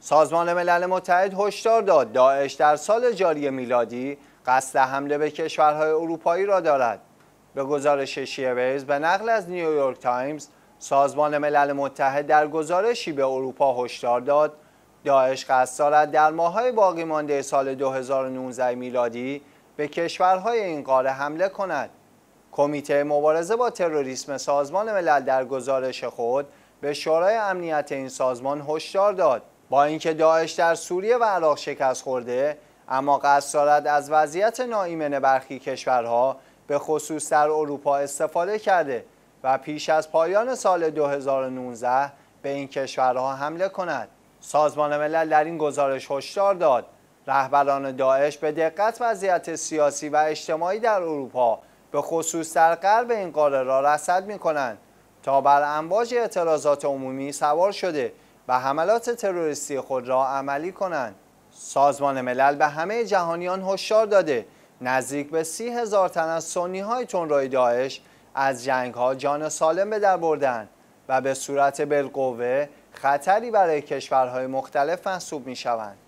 سازمان ملل متحد هشدار داد داعش در سال جاری میلادی قصد حمله به کشورهای اروپایی را دارد به گزارش شیویز به نقل از نیویورک تایمز سازمان ملل متحد در گزارشی به اروپا هشدار داد داعش قصد دارد در ماههای باقی مانده سال 2019 میلادی به کشورهای این قاره حمله کند کمیته مبارزه با تروریسم سازمان ملل در گزارش خود به شورای امنیت این سازمان هشدار داد با اینکه داعش در سوریه و عراق شکست خورده اما قصد دارد از وضعیت ناایمن برخی کشورها به خصوص در اروپا استفاده کرده و پیش از پایان سال 2019 به این کشورها حمله کند سازمان ملل در این گزارش هشدار داد رهبران داعش به دقت وضعیت سیاسی و اجتماعی در اروپا به خصوص در غرب این قاره را رصد می کنند تا بر امواج اعتراضات عمومی سوار شده و حملات تروریستی خود را عملی کنند. سازمان ملل به همه جهانیان هشدار داده نزدیک به سی هزار تن از سنی های تنرای داعش از جنگ ها جان سالم به در بردن و به صورت بالقوه خطری برای کشورهای مختلف محسوب می شوند.